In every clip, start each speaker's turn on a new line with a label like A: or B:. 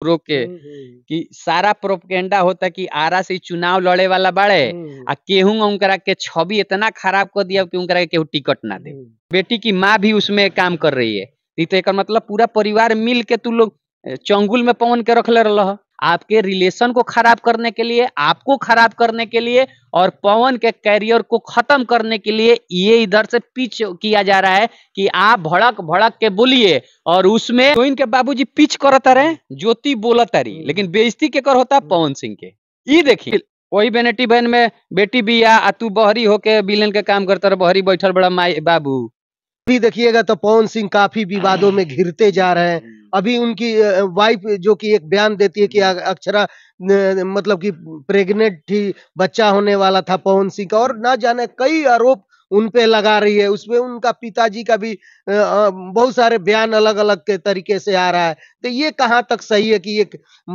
A: Pro के हम्म, हम्म। कि सारा प्रोपगेंडा होता कि आरा से चुनाव लड़े वाला बड़े हम्म, आ केहू के छवि इतना खराब कर दिया कि उनकरा के टिकट ना दे बेटी की माँ भी उसमें काम कर रही है तो एक मतलब पूरा परिवार मिल के तू लोग चंगुल में पवन के रखले रहा आपके रिलेशन को खराब करने के लिए आपको खराब करने के लिए और पवन के कैरियर को खत्म करने के लिए ये इधर से पिच किया जा रहा है कि आप भड़क भड़क के बोलिए और उसमें तो इनके बाबूजी पिच करता रहे ज्योति बोलता रही लेकिन बेइज्जती के कर होता पवन सिंह के ये देखिए वही बेनेटी बहन में बेटी भी आ तू बहरी होके बिलन के काम करता रहे बहरी बैठल बड़ा माई बाबू
B: देखिएगा तो पवन सिंह काफी विवादों में घिरते जा रहे हैं अभी उनकी वाइफ जो कि एक बयान देती है कि अक्षरा मतलब कि प्रेग्नेंट थी बच्चा होने वाला था पवन सिंह का और ना जाने कई आरोप उन पे लगा रही है उसमें उनका पिताजी का भी बहुत सारे बयान अलग अलग के तरीके से आ रहा है तो ये कहाँ तक सही है कि ये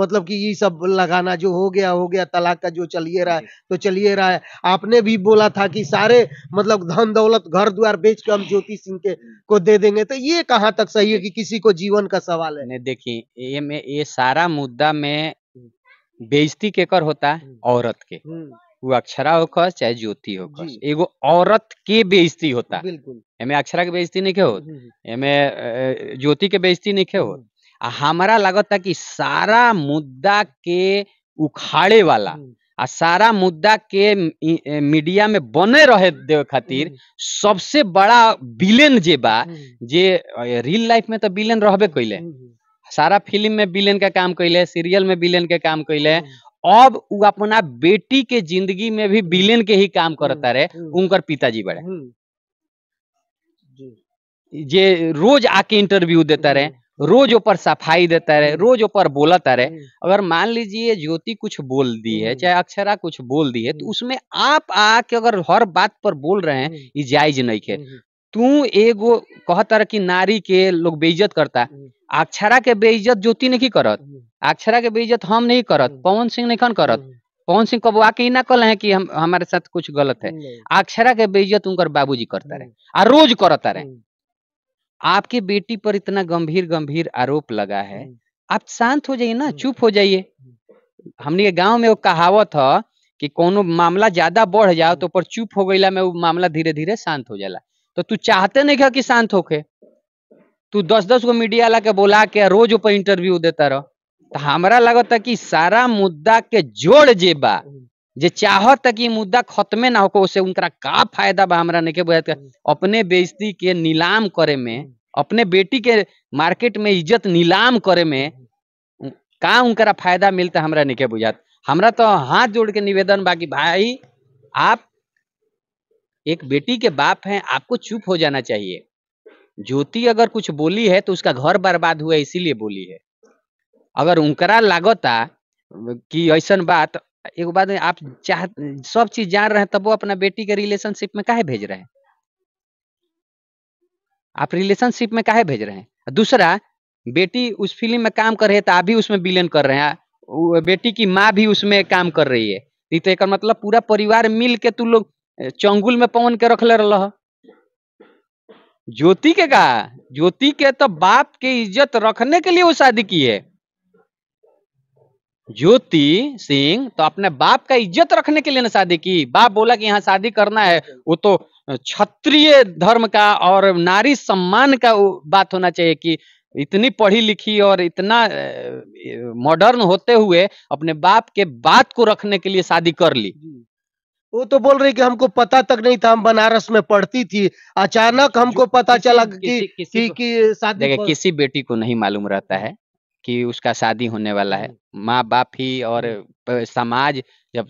B: मतलब कि ये सब लगाना जो हो गया हो गया तलाक का जो चलिए रहा है तो चलिए रहा है आपने भी बोला था कि सारे मतलब धन दौलत घर द्वार बेच के हम ज्योति सिंह के को दे देंगे तो ये कहाँ तक सही है कि
A: किसी को जीवन का सवाल है देखिए ये में ये सारा मुद्दा में बेजती केकर होता है हम्म। औरत के हम्म। वो अक्षरा हो चाहे ज्योति हो एगो औरत के बेइज्जती होता बिल्कुल अक्षरा के बेइज्जती नहीं के हो ज्योति के बेइज्जती नहीं के हो आ हमारा लगता कि सारा मुद्दा के उखाड़े वाला आ सारा मुद्दा के मीडिया में बने रहे दे खातिर सबसे बड़ा विलेन जे बा जे रियल लाइफ में तो विलेन रहबे कैले सारा फिल्म में विलेन का काम कैले सीरियल में विलेन के काम कैले अब उ अपना बेटी के जिंदगी में भी बिलियन के ही काम करता हम्म, रहे हम्म। उनकर पिताजी बड़े हम्म। जे रोज आके इंटरव्यू देता रहे रोज ऊपर सफाई देता रहे रोज ऊपर बोलता रहे अगर मान लीजिए ज्योति कुछ बोल दी है चाहे अक्षरा कुछ बोल दी है तो उसमें आप आके अगर हर बात पर बोल रहे हैं ये जायज नहीं है तू एगो कहतर की नारी के लोग बेइज्जत करता हम्म। अक्षरा के बेइज्जत ज्योति नहीं करत हम्म। अक्षरा के बेइज्जत हम नहीं करत हम्म। पवन सिंह नहीं कौन करत पवन सिंह कब आके ना कल है कि हम हमारे साथ कुछ गलत है अक्षरा के बेइज्जत उनकर बाबूजी करता रहे आ रोज करता रहे आपके बेटी पर इतना गंभीर गंभीर आरोप लगा है आप शांत हो जाइए ना चुप हो जाइए हमने गांव में वो कहावत है कि कोनो मामला ज्यादा बढ़ जाओ तो पर चुप हो गईला में वो मामला धीरे धीरे शांत हो जाला तो तू चाहते नहीं क्या कि शांत होके तू दस दस गो मीडिया ला के बोला के रोज ऊपर इंटरव्यू देता रह तो हमारा लगता कि सारा मुद्दा के जोड़ जे बा जे चाहत कि मुद्दा खत्मे ना होकर उसे उनका का फायदा बा हमारा नहीं के बुझात अपने बेइज्जती के नीलाम करे में अपने बेटी के मार्केट में इज्जत नीलाम करे में का उनका फायदा मिलता हमारा नहीं के बुझात हमारा तो हाथ जोड़ के निवेदन बाकी भाई आप एक बेटी के बाप हैं आपको चुप हो जाना चाहिए ज्योति अगर कुछ बोली है तो उसका घर बर्बाद हुआ इसीलिए बोली है अगर उनकरा लागता कि ऐसा बात एक बात आप चाह सब चीज जान रहे हैं तब वो अपना बेटी के रिलेशनशिप में काहे भेज रहे हैं आप रिलेशनशिप में काहे भेज रहे हैं दूसरा बेटी उस फिल्म में काम कर रहे है तो आप भी उसमें विलन कर रहे हैं बेटी की माँ भी उसमें काम कर रही है तो एक मतलब पूरा परिवार मिल के तू लोग चंगुल में पवन के रखले रह ज्योति के का ज्योति के तो बाप के इज्जत रखने के लिए वो शादी की है ज्योति सिंह तो अपने बाप का इज्जत रखने के लिए ना शादी की बाप बोला कि यहाँ शादी करना है वो तो क्षत्रिय धर्म का और नारी सम्मान का बात होना चाहिए कि इतनी पढ़ी लिखी और इतना मॉडर्न होते हुए अपने बाप के बात को रखने के लिए शादी कर ली
B: वो तो बोल रही कि हमको पता तक नहीं था हम बनारस में पढ़ती थी अचानक हमको पता किसी, चला कि किसी, किसी कि, कि किसी
A: बेटी को नहीं मालूम रहता है कि उसका शादी होने वाला है हम्म। माँ बाप ही और हम्म। समाज जब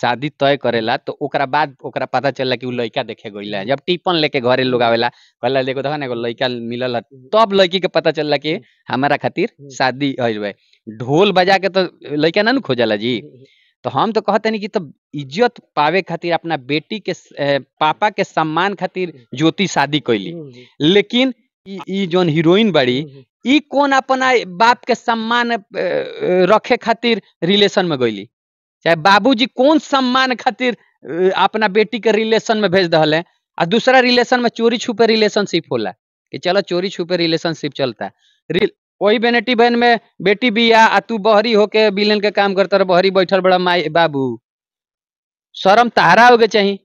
A: शादी तय करेला तो ओकरा बाद ओकरा पता चला कि वो लड़का देखे गईला है जब टिपन लेके घरे लोग हम्म। आवेला कहला देखो देखा एगो लड़का मिलल है तब तो लड़की के पता चला कि हमारा खातिर शादी ढोल बजा के तो लड़का ना खोजला जी तो हम तो कहते नहीं कि तो इज्जत पावे खातिर अपना बेटी के पापा के सम्मान खातिर हम्म। ज्योति शादी कैली हम्म, हम्म। लेकिन ई जोन हीरोइन बड़ी ई कौन अपना बाप के सम्मान रखे खातिर रिलेशन में गईली चाहे बाबूजी कौन सम्मान खातिर अपना बेटी के रिलेशन में भेज दल है आ दूसरा रिलेशन में चोरी छुपे रिलेशनशिप होला कि चलो चोरी छुपे रिलेशनशिप चलता है वही बेनेटी बहन में बेटी बिया आ तू बहरी होके बिलन के काम करता रह बहरी बैठल बड़ा माई बाबू शर्म हो गए चाहिए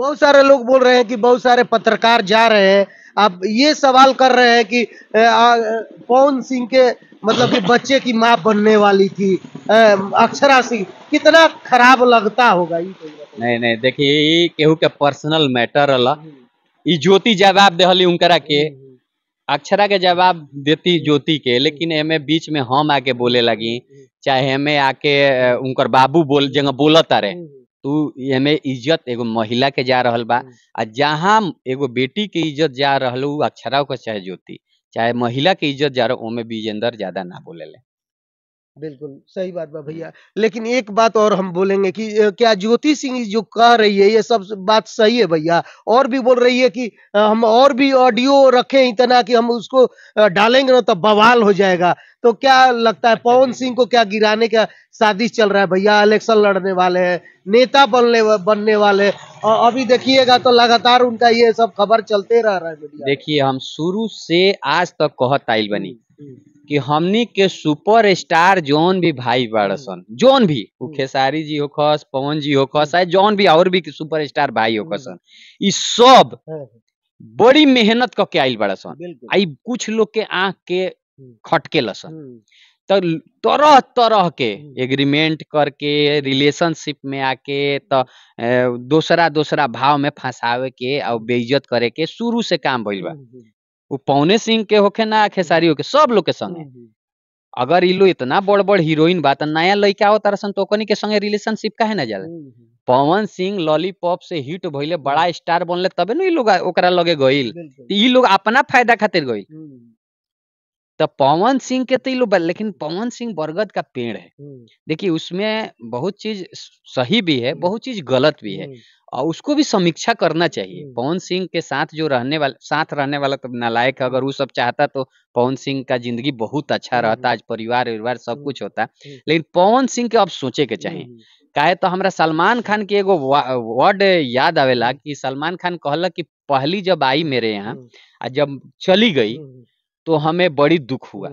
B: बहुत सारे लोग बोल रहे हैं कि बहुत सारे पत्रकार जा रहे हैं आप ये सवाल कर रहे हैं कि पवन सिंह के मतलब कि बच्चे की माँ बनने वाली थी अक्षरा सिंह कितना खराब लगता होगा ये तो।
A: नहीं नहीं देखिए केहू के पर्सनल मैटर रहा ज्योति जवाब दिली उनकरा के हम्म, हम्म। अक्षरा के जवाब देती ज्योति के लेकिन एमे बीच में हम आके बोले लगी चाहे एमे आके उनकर बाबू बोल जगह बोलत रहे हम्म, हम्म। तू एमे इज्जत एगो महिला के जा रहा बा हम्म। आ जहाँ एगो बेटी के इज्जत जा रहा अक्षरा के चाहे ज्योति चाहे महिला के इज्जत जा रहा ओमे विजेंदर ज्यादा ना बोले ले
B: बिल्कुल सही बात बा भैया लेकिन एक बात
A: और हम बोलेंगे
B: कि क्या ज्योति सिंह जो कह रही है ये सब बात सही है भैया और भी बोल रही है कि हम और भी ऑडियो रखें इतना कि हम उसको डालेंगे ना तो बवाल हो जाएगा तो क्या लगता है पवन सिंह को क्या गिराने का साजिश चल रहा है भैया इलेक्शन लड़ने वाले हैं नेता बनने बनने वाले और अभी देखिएगा तो लगातार उनका ये सब खबर चलते रह रहा है
A: देखिए हम शुरू से आज तक कहत आइल बनी कि हमनी के सुपर स्टार जोन भी भाई हम्म। बड़सन जोन भी हम्म। वो खेसारी जी हो खस पवन जी हो खस चाहे जोन भी और भी सुपर स्टार भाई हो खसन हम्म। ई सब हाँ, हाँ। बड़ी मेहनत क के आइल बड़सन आई कुछ लोग के आंख के खटके लसन तरह तरह के एग्रीमेंट करके रिलेशनशिप में आके तो दूसरा दूसरा भाव में फंसावे के और बेइज्जत करे के शुरू से काम भइल बा वो पवने सिंह के होके ना खेसारी होके सब लोग के संगे हम्म, हम्म। अगर इ लोग इतना बड़ बड़ हीरोइन बात नया लड़का हो तारा सन तो के संगे रिलेशनशिप है ना जाए हम्म, पवन सिंह लॉलीपॉप से हिट भैले बड़ा स्टार बनले तबे ना लोग लगे गई लोग अपना फायदा खातिर गई तो पवन सिंह के तो लोग लेकिन पवन सिंह बरगद का पेड़ है देखिए उसमें बहुत चीज सही भी है बहुत चीज गलत भी है और उसको भी समीक्षा करना चाहिए पवन सिंह के साथ जो रहने वाले साथ रहने वाला तो नालायक अगर वो सब चाहता तो पवन सिंह का जिंदगी बहुत अच्छा रहता आज परिवार विवार सब कुछ होता लेकिन पवन सिंह के अब सोचे के चाहिए काहे तो हमारा सलमान खान के एगो वर्ड याद आवेला कि सलमान खान कहला कि पहली जब आई मेरे यहाँ जब चली गई तो हमें बड़ी दुख हुआ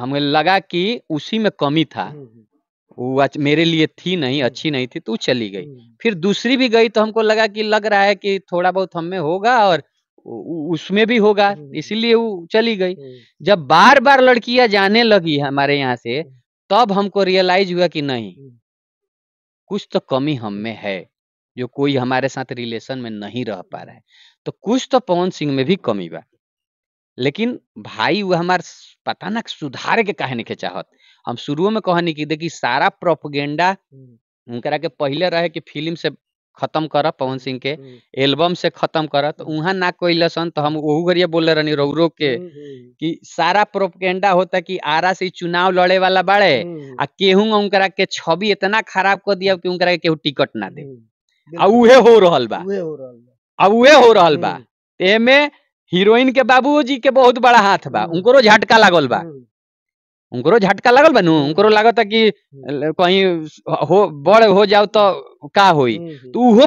A: हमें लगा कि उसी में कमी था वो मेरे लिए थी नहीं अच्छी नहीं थी तो चली गई फिर दूसरी भी गई तो हमको लगा कि लग रहा है कि थोड़ा बहुत हमें होगा और उसमें भी होगा इसीलिए वो चली गई जब बार बार लड़कियां जाने लगी हमारे यहाँ से तब हमको रियलाइज हुआ कि नहीं कुछ तो कमी हम में है जो कोई हमारे साथ रिलेशन में नहीं रह पा रहा है तो कुछ तो पवन सिंह में भी कमी बा लेकिन भाई वो हमार पता ना सुधार के कहने के चाहत हम शुरू में कहनी कि देखी सारा प्रोपोगेंडा उनकरा के पहले रहे कि फिल्म से खत्म कर पवन सिंह के एल्बम से खत्म कर तो वहां ना कोई लसन तो हम वहू घरिया बोले रहनी रो रो के कि सारा प्रोपगेंडा होता कि आरा से चुनाव लड़े वाला बड़े आ केहू उनकरा के छवि इतना खराब कर दिया कि उनकरा केहू टिकट ना दे आ उहे हो रहल बा आ उहे हो रहल बा एमे हीरोइन के बाबूजी के बहुत बड़ा हाथ बा हम्म। उनको झटका लागल बा हम्म। उनको झटका लागल बा उनको लागत कि हम्म। कहीं हो बड़ हो जाओ तो का होई तो उहो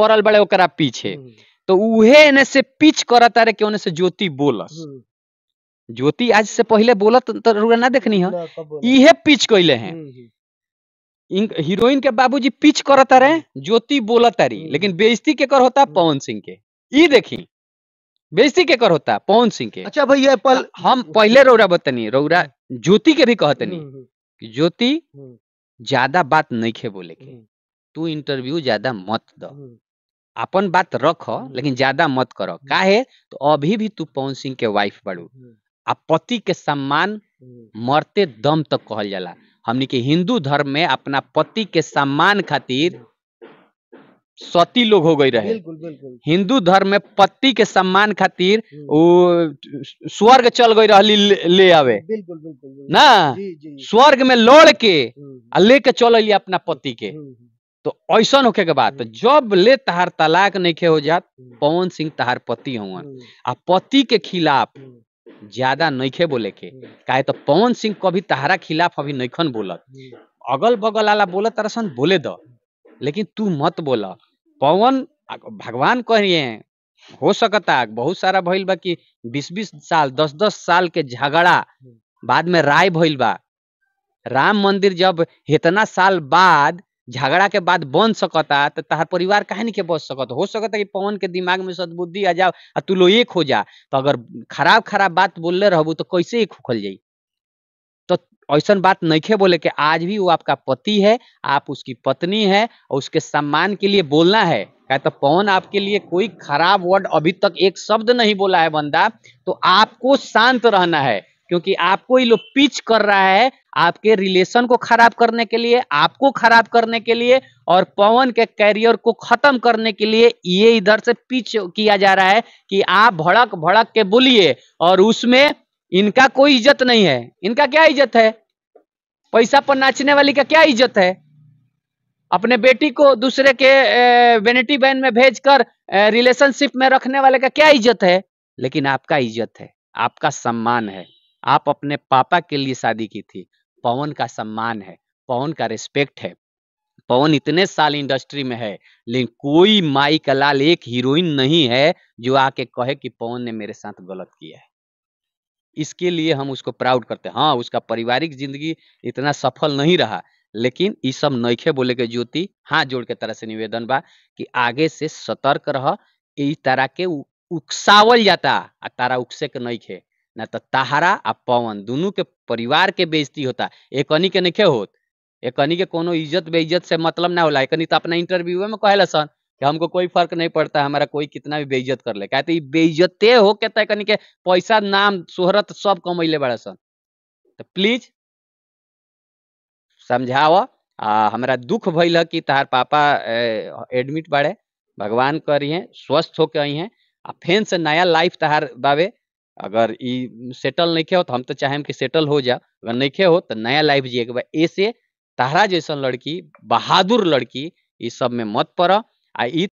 A: पड़ल बड़े ओकरा पीछे तो उहे एने से पिच करता रे कि ओने से ज्योति बोलस ज्योति आज से पहले बोलत तो रुआ ना देखनी हो इहे पिच कैले हैं हीरोइन के बाबूजी पिच करता रहे ज्योति बोलत रही लेकिन बेइज्जती के कर होता पवन सिंह के ई देखी बेइज्जती के कर होता पवन सिंह के अच्छा भैया पल हम पहले रौरा बतनी रौरा हम्म। ज्योति के भी कहतनी हम्म, हम्म। कि ज्योति ज्यादा बात नहीं खे बोले के तू इंटरव्यू ज्यादा मत दो अपन बात रख लेकिन ज्यादा मत करो काहे तो अभी भी तू पवन सिंह के वाइफ बड़ू आ पति के सम्मान मरते दम तक कहल जाला हमनी के हिंदू धर्म में अपना पति के सम्मान खातिर सती लोग हो गई रहे हिंदू धर्म में पति के सम्मान खातिर हम्म। वो स्वर्ग चल गई रही ले आवे ना स्वर्ग में लड़ के हम्म, हम्म। लेके चल अपना पति के तो ऐसा होके के बात जब ले तहार तलाक नहीं हो जात पवन सिंह तहार पति हो आ पति के खिलाफ ज्यादा नईखे बोले के काहे तो पवन सिंह कभी तहारा खिलाफ अभी नहीं खन बोलत अगल बगल वाला बोलत रहसन बोले दो लेकिन तू मत बोला पवन भगवान कह रहे हैं हो सकता बहुत सारा भैल बा कि बीस बीस साल दस दस साल के झगड़ा बाद में राय भैल बा राम मंदिर जब इतना साल बाद झगड़ा के बाद बन सकता तो तहार परिवार नहीं के बच सकत हो सकता कि पवन के दिमाग में सदबुद्धि आ जाओ आ तू लोग एक हो जा तो अगर खराब खराब बात बोलले रहू तो कैसे एक खोखल जाये तो ऐसा बात नहीं खे बोले कि आज भी वो आपका पति है आप उसकी पत्नी है और उसके सम्मान के लिए बोलना है कहे तो पवन आपके लिए कोई खराब वर्ड अभी तक एक शब्द नहीं बोला है बंदा तो आपको शांत रहना है क्योंकि आपको ये लोग पिच कर रहा है आपके रिलेशन को खराब करने के लिए आपको खराब करने के लिए और पवन के कैरियर को खत्म करने के लिए ये इधर से पिच किया जा रहा है कि आप भड़क भड़क के बोलिए और उसमें इनका कोई इज्जत नहीं है इनका क्या इज्जत है पैसा पर नाचने वाली का क्या इज्जत है अपने बेटी को दूसरे के वेनेटी बहन में भेजकर रिलेशनशिप में रखने वाले का क्या इज्जत है लेकिन आपका इज्जत है आपका सम्मान है आप अपने पापा के लिए शादी की थी पवन का सम्मान है पवन का रिस्पेक्ट है पवन इतने साल इंडस्ट्री में है लेकिन कोई माई का लाल एक हीरोइन नहीं है जो आके कहे कि पवन ने मेरे साथ गलत किया है इसके लिए हम उसको प्राउड करते हैं हाँ उसका पारिवारिक जिंदगी इतना सफल नहीं रहा लेकिन ये सब नईखे बोले के ज्योति हाथ जोड़ के तरह से निवेदन बा कि आगे से सतर्क रह तारा तरह के उकसावल जाता आ तारा उकसे के नईखे ना तो तहारा आ पवन दोनों के परिवार के बेइज्जती होता अनि के नईखे होत अनि के कोनो इज्जत बेइज्जत से मतलब ना होला अनि तो अपना इंटरव्यू में कहेला सन हमको कोई फर्क नहीं पड़ता है हमारा कोई कितना भी बेइज्जत कर ले कहते बेइज्जते हो के हैं कनी के पैसा नाम शोहरत सब कमैले बड़ा सन तो प्लीज समझाओ आ हमारा दुख भइल कि तार पापा एडमिट बाड़े भगवान करिए स्वस्थ होके आई हैं आ फेन से नया लाइफ तहार बाबे अगर इ सेटल नहीं के हो तो हम तो चाहे कि सेटल हो जा अगर नहीं के हो तो नया लाइफ जिए ऐसे तहरा जैसा लड़की बहादुर लड़की इस सब में मत पड़ा I eat